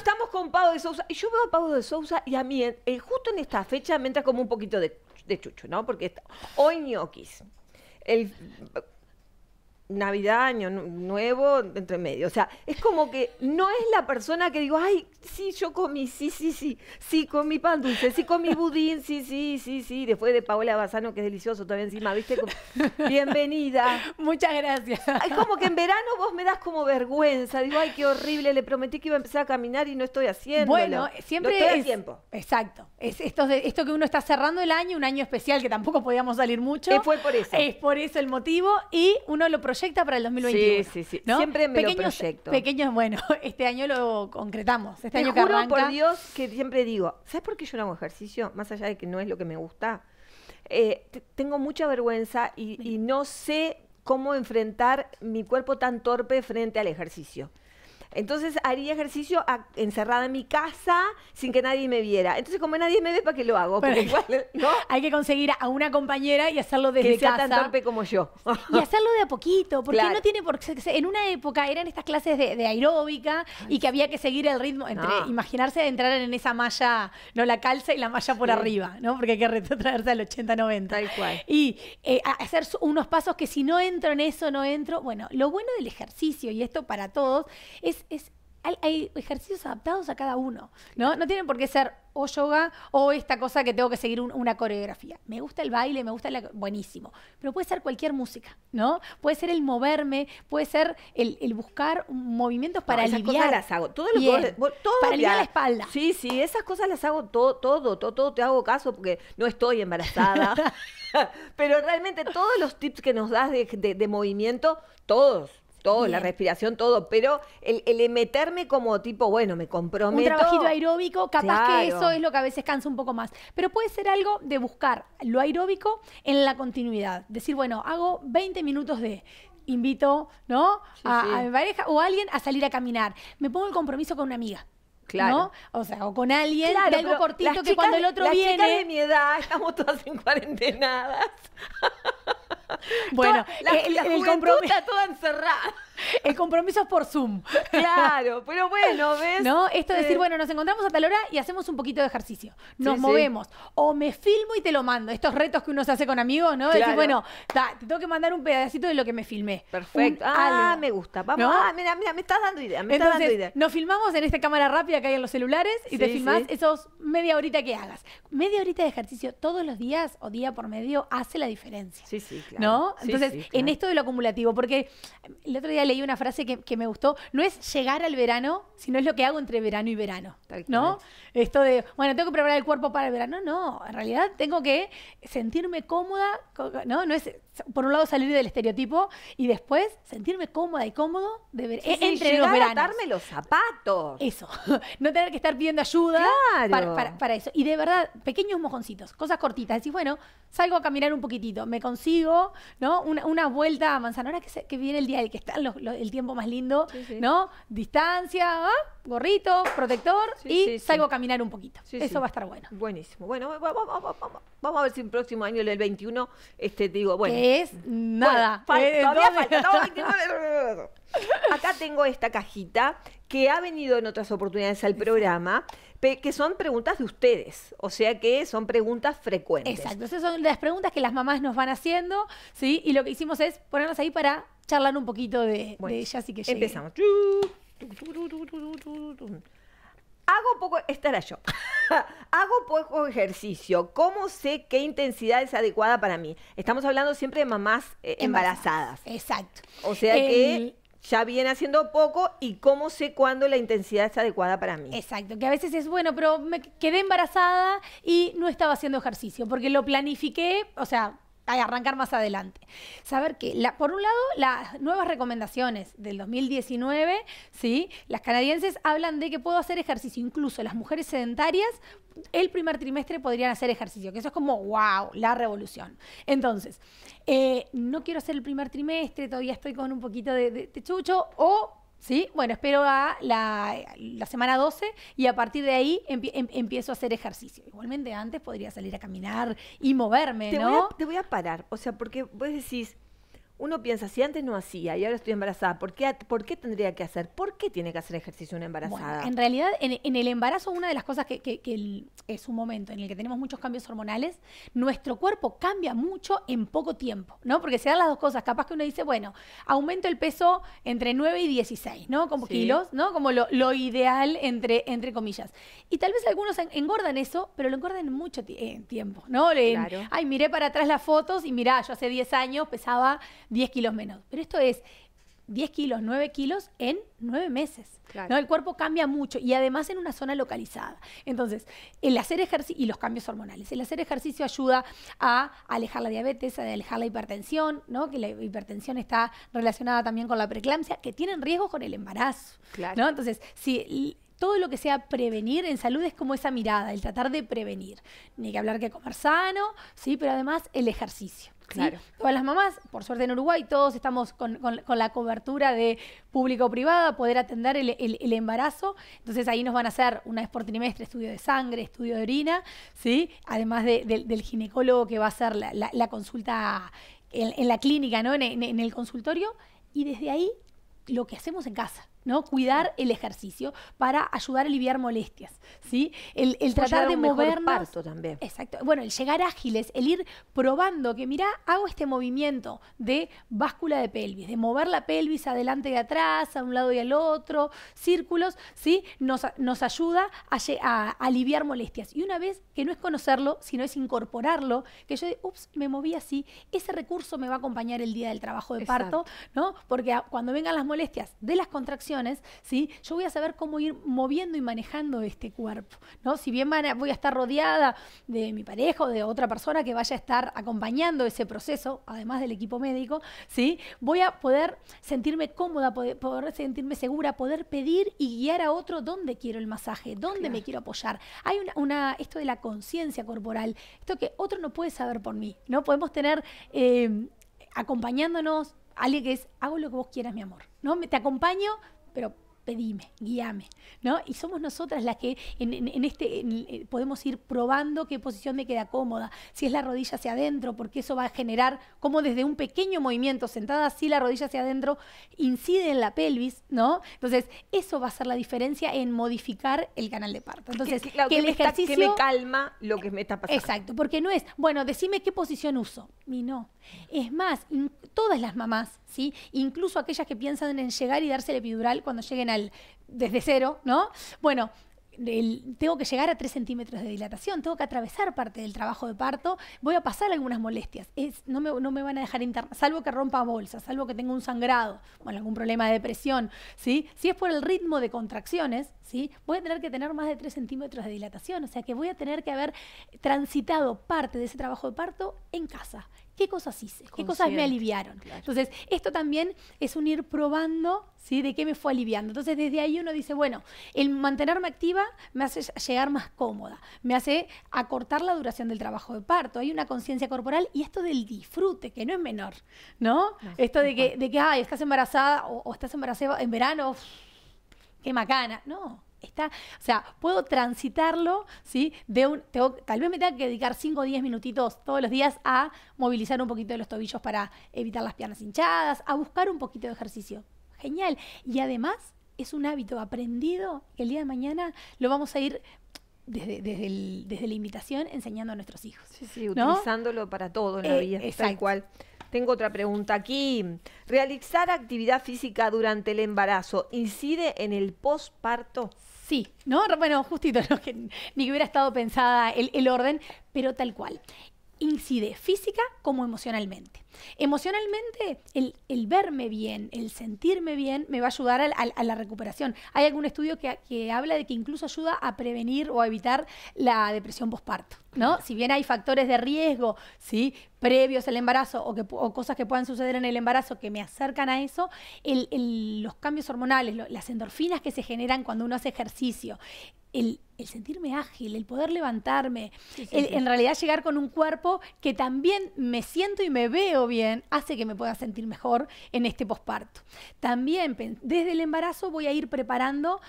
estamos con Pau de Sousa. Y yo veo a Pau de Sousa y a mí, justo en esta fecha, me entra como un poquito de, chucho, ¿no? Porque hoy ñoquis. El Navidad, Año Nuevo, entre medio. O sea, es como que no es la persona que digo, ay, sí, yo comí, sí, sí, sí, sí, comí pan dulce, sí, comí budín, sí, sí, sí, sí, después de Paola Bazano, que es delicioso todavía encima, ¿viste? Bienvenida. Muchas gracias. Es como que en verano vos me das como vergüenza, digo, ay, qué horrible, le prometí que iba a empezar a caminar y no estoy haciendo. Bueno, siempre... No estoy es, a tiempo. Exacto. Es esto, de, esto que uno está cerrando el año, un año especial que tampoco podíamos salir mucho. Que fue por eso. Es por eso el motivo y uno lo proyecta proyecta para el 2021. Sí, sí, sí. ¿no? Siempre me lo proyecto. Pequeños, bueno, este año lo concretamos. Este año juro por Dios que siempre digo, ¿sabes por qué yo no hago ejercicio? Más allá de que no es lo que me gusta. Eh, tengo mucha vergüenza y no sé cómo enfrentar mi cuerpo tan torpe frente al ejercicio. Entonces haría ejercicio encerrada en mi casa sin que nadie me viera. Entonces, como nadie me ve, ¿para qué lo hago? Hay que conseguir a una compañera y hacerlo desde que sea tan torpe como yo. y hacerlo de a poquito, porque no tiene por qué. En una época eran estas clases de, aeróbica y que había que seguir el ritmo, entre ah. imaginarse de entrar en esa malla, no la calza y la malla por arriba, ¿no? Porque hay que retrotraerse al 80-90. Tal cual. Y eh, hacer unos pasos que si no entro en eso, no entro. Bueno, lo bueno del ejercicio, y esto para todos, es hay, ejercicios adaptados a cada uno, ¿no? No tienen por qué ser o yoga o esta cosa que tengo que seguir una coreografía. Me gusta el baile, me gusta la... Buenísimo. Pero puede ser cualquier música, ¿no? Puede ser el moverme, puede ser el, buscar movimientos para ah, aliviar. las hago. Todo lo que para la espalda. Sí, sí, esas cosas las hago todo, todo, todo, todo te hago caso porque no estoy embarazada. Pero realmente todos los tips que nos das de movimiento, todos todo, la respiración, todo, pero el, el, meterme como tipo, bueno, me comprometo. Un trabajito aeróbico, capaz que eso es lo que a veces cansa un poco más. Pero puede ser algo de buscar lo aeróbico en la continuidad. Decir, bueno, hago 20 minutos de invito, ¿no? a, mi pareja o a alguien a salir a caminar. Me pongo el compromiso con una amiga. Claro. O sea, o con alguien de algo cortito que cuando el otro viene. de mi edad estamos todas en cuarentenadas. bueno, eh, la, el, el está toda encerrada. El compromiso es por Zoom. Claro, pero bueno, ¿ves? ¿No? Esto de decir, eh. bueno, nos encontramos a tal hora y hacemos un poquito de ejercicio. Nos movemos. O me filmo y te lo mando. Estos retos que uno se hace con amigos, ¿no? Decir, bueno, te tengo que mandar un pedacito de lo que me filmé. Perfecto. ah, me gusta. Vamos. Ah, mira, mira, me estás dando idea. Me estás dando Nos filmamos en esta cámara rápida que hay en los celulares y te filmás esos media horita que hagas. Media horita de ejercicio todos los días o día por medio hace la diferencia. Sí, sí, claro. ¿No? Entonces, en esto de lo acumulativo, porque el otro día leí una frase que, me gustó. No es llegar al verano, sino es lo que hago entre verano y verano. ¿No? Esto de, bueno, tengo que preparar el cuerpo para el verano. No, en realidad tengo que sentirme cómoda. ¿no? no es por un lado salir del estereotipo y después sentirme cómoda y cómodo de ver entre los veranos. atarme los zapatos. Eso, no tener que estar pidiendo ayuda claro. para, eso. Y de verdad, pequeños mojoncitos, cosas cortitas. Decís, bueno, salgo a caminar un poquitito, me consigo, ¿no? Una, vuelta a Manzanora que, que viene el día y que está el tiempo más lindo, ¿no? Distancia, ¿ah? gorrito, protector y salgo a caminar un poquito. eso va a estar bueno. Buenísimo. Bueno, vamos, a ver si el próximo año, el 21, este, digo, bueno es nada. Eh, acá tengo esta cajita que ha venido en otras oportunidades al programa, que son preguntas de ustedes, o sea que son preguntas frecuentes. Exacto, son las preguntas que las mamás nos van haciendo, ¿sí? Y lo que hicimos es ponernos ahí para charlar un poquito de, de y que Empezamos. Hago poco, esta era yo. Hago poco ejercicio. ¿Cómo sé qué intensidad es adecuada para mí? Estamos hablando siempre de mamás eh, embarazadas. Exacto. O sea que ya viene haciendo poco y cómo sé cuándo la intensidad es adecuada para mí. Exacto, que a veces es bueno, pero me quedé embarazada y no estaba haciendo ejercicio porque lo planifiqué, o sea, arrancar más adelante. Saber que, por un lado, las nuevas recomendaciones del 2019, ¿sí? las canadienses hablan de que puedo hacer ejercicio, incluso las mujeres sedentarias el primer trimestre podrían hacer ejercicio, que eso es como, wow, la revolución. Entonces, eh, no quiero hacer el primer trimestre, todavía estoy con un poquito de, de, de chucho, o ¿Sí? Bueno, espero a la, semana 12 y a partir de ahí em, empiezo a hacer ejercicio. Igualmente antes podría salir a caminar y moverme, ¿no? te voy a parar, o sea, porque vos decís, uno piensa, si antes no hacía y ahora estoy embarazada, ¿por qué, qué tendría que hacer? ¿Por qué tiene que hacer ejercicio una embarazada? en realidad, en, el embarazo, una de las cosas que, es un momento en el que tenemos muchos cambios hormonales, nuestro cuerpo cambia mucho en poco tiempo, ¿no? Porque se dan las dos cosas. Capaz que uno dice, bueno, aumento el peso entre 9 y 16, ¿no? Como kilos, ¿no? Como lo, lo, ideal, entre, entre comillas. Y tal vez algunos engordan eso, pero lo engordan en mucho tiempo, ¿no? claro. Ay, miré para atrás las fotos y mirá, yo hace 10 años pesaba 10 kilos menos. Pero esto es 10 kilos, 9 kilos en 9 meses. El cuerpo cambia mucho y además en una zona localizada. Entonces, el hacer ejercicio y los cambios hormonales. El hacer ejercicio ayuda a alejar la diabetes, a alejar la hipertensión, ¿no? que la hipertensión está relacionada también con la preeclampsia, que tienen riesgo con el embarazo. Claro. Entonces, si todo lo que sea prevenir en salud es como esa mirada, el tratar de prevenir. Ni que hablar que comer sano, sí, pero además el ejercicio. Claro. Todas las mamás, por suerte en Uruguay, todos estamos con, la cobertura de público-privada, o poder atender el, embarazo. Entonces ahí nos van a hacer una vez por trimestre estudio de sangre, estudio de orina, ¿sí? además del ginecólogo que va a hacer la, consulta en, la clínica, ¿no? en el consultorio. Y desde ahí lo que hacemos en casa. ¿no? Cuidar el ejercicio para ayudar a aliviar molestias, ¿sí? El, tratar de movernos. Exacto. Bueno, el llegar ágiles, el ir probando que, mira, hago este movimiento de báscula de pelvis, de mover la pelvis adelante y atrás, a un lado y al otro, círculos, ¿sí? Nos, nos ayuda a, aliviar molestias. Y una vez que no es conocerlo, sino es incorporarlo, que yo, ups, me moví así, ese recurso me va a acompañar el día del trabajo de parto, ¿no? Porque cuando vengan las molestias de las contracciones, yo voy a saber cómo ir moviendo y manejando este cuerpo. ¿no? Si bien voy a estar rodeada de mi pareja o de otra persona que vaya a estar acompañando ese proceso, además del equipo médico, voy a poder sentirme cómoda, poder, sentirme segura, poder pedir y guiar a otro dónde quiero el masaje, dónde me quiero apoyar. Hay una, esto de la conciencia corporal, esto que otro no puede saber por mí. ¿no? Podemos tener eh, acompañándonos alguien que es, hago lo que vos quieras, mi amor. ¿no? Te acompaño, pero pedime, guíame, ¿no? Y somos nosotras las que en, este eh, podemos ir probando qué posición me queda cómoda, si es la rodilla hacia adentro, porque eso va a generar como desde un pequeño movimiento, sentada así la rodilla hacia adentro, incide en la pelvis, ¿no? Entonces, eso va a ser la diferencia en modificar el canal de parto. Entonces, ¿qué el ejercicio... que me calma lo que me está pasando. Exacto, porque no es, bueno, decime qué posición uso. mi no. Es más, todas las mamás, ¿sí? Incluso aquellas que piensan en llegar y darse el epidural cuando lleguen desde cero, ¿no? Bueno, tengo que llegar a 3 centímetros de dilatación, tengo que atravesar parte del trabajo de parto, voy a pasar algunas molestias, no, me, van a dejar internar, salvo que rompa bolsa, salvo que tenga un sangrado, bueno, algún problema de depresión, ¿sí? Si es por el ritmo de contracciones, ¿sí? Voy a tener que tener más de 3 centímetros de dilatación, o sea que voy a tener que haber transitado parte de ese trabajo de parto en casa. ¿Qué cosas hice? ¿Qué cosas me aliviaron? Entonces, esto también es un ir probando, ¿sí? De qué me fue aliviando. Entonces, desde ahí uno dice, bueno, el mantenerme activa me hace llegar más cómoda, me hace acortar la duración del trabajo de parto. Hay una conciencia corporal y esto del disfrute, que no es menor, ¿no? esto de que, de ay, estás embarazada o, estás embarazada en verano, qué macana. No, Está, o sea, puedo transitarlo, ¿sí? De un, tal vez me tenga que dedicar 5 o 10 minutitos todos los días a movilizar un poquito de los tobillos para evitar las piernas hinchadas, a buscar un poquito de ejercicio. Genial. Y además, es un hábito aprendido el día de mañana lo vamos a ir desde, la invitación enseñando a nuestros hijos. Sí, sí, utilizándolo para todo en la eh, vida. Tal cual. Tengo otra pregunta aquí. ¿Realizar actividad física durante el embarazo incide en el posparto? Sí, ¿no? Bueno, justito, ni que hubiera estado pensada el, el, orden, pero tal cual incide física como emocionalmente. Emocionalmente, el, verme bien, el sentirme bien, me va a ayudar a, la recuperación. Hay algún estudio que, habla de que incluso ayuda a prevenir o a evitar la depresión postparto, ¿no? Si bien hay factores de riesgo, ¿sí? Previos al embarazo o, que, cosas que puedan suceder en el embarazo que me acercan a eso, los cambios hormonales, las endorfinas que se generan cuando uno hace ejercicio, el, sentirme ágil, el poder levantarme, en realidad llegar con un cuerpo que también me siento y me veo bien, hace que me pueda sentir mejor en este posparto. También desde el embarazo voy a ir preparando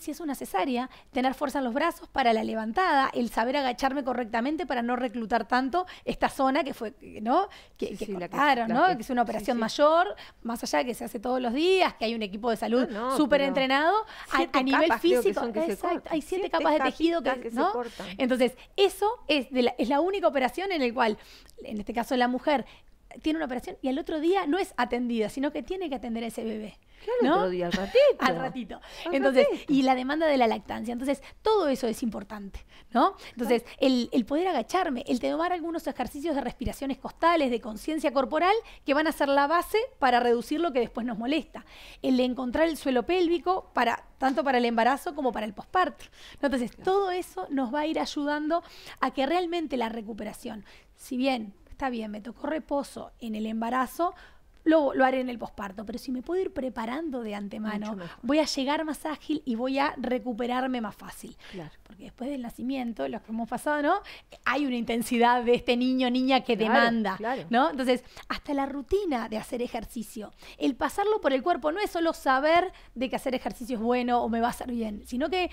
si es una cesárea, tener fuerza en los brazos para la levantada, el saber agacharme correctamente para no reclutar tanto esta zona que fue, ¿no? Que, ¿no? Que, es una operación mayor, más allá de que se hace todos los días, que hay un equipo de salud súper entrenado, a, nivel físico, exacto, hay siete, capas de tejido que, ¿no? Entonces, eso es, la, es la única operación en la cual, en este caso la mujer, tiene una operación y al otro día no es atendida, sino que tiene que atender a ese bebé. Claro, ¿no? día, al ratito. al ratito. Entonces, y la demanda de la lactancia. Entonces, todo eso es importante, ¿no? Entonces, el, poder agacharme, el tomar algunos ejercicios de respiraciones costales, de conciencia corporal, que van a ser la base para reducir lo que después nos molesta. El de encontrar el suelo pélvico para tanto para el embarazo como para el posparto. Entonces, todo eso nos va a ir ayudando a que realmente la recuperación, si bien está bien, me tocó reposo en el embarazo, lo, lo, haré en el posparto, pero si me puedo ir preparando de antemano, voy a llegar más ágil y voy a recuperarme más fácil. Porque después del nacimiento, los que hemos pasado, ¿no? Hay una intensidad de este niño, niña que demanda, ¿no? Entonces, hasta la rutina de hacer ejercicio, el pasarlo por el cuerpo, no es solo saber de que hacer ejercicio es bueno o me va a hacer bien, sino que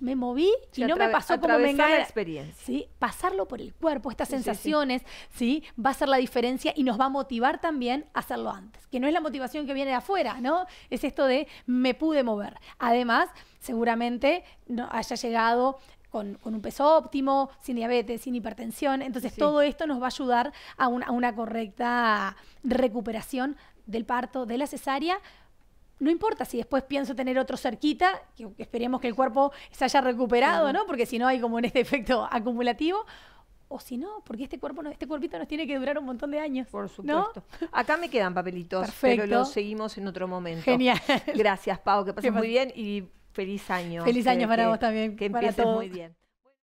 me moví y, no me pasó como me experiencia. ¿sí? Pasarlo por el cuerpo, estas sensaciones, sí, Va a ser la diferencia y nos va a motivar también a hacer antes, que no es la motivación que viene de afuera, ¿no? Es esto de me pude mover. Además, seguramente no haya llegado con, un peso óptimo, sin diabetes, sin hipertensión. Entonces todo esto nos va a ayudar a, una correcta recuperación del parto, de la cesárea. No importa si después pienso tener otro cerquita, que esperemos que el cuerpo se haya recuperado, ¿no? Porque si no hay como en este efecto acumulativo o si no, porque este cuerpo no, este cuerpito nos tiene que durar un montón de años. Por supuesto. Acá me quedan papelitos, pero los seguimos en otro momento. Genial. Gracias, Pau, que pases muy bien y feliz año. Feliz año para vos también. Que empieces muy bien.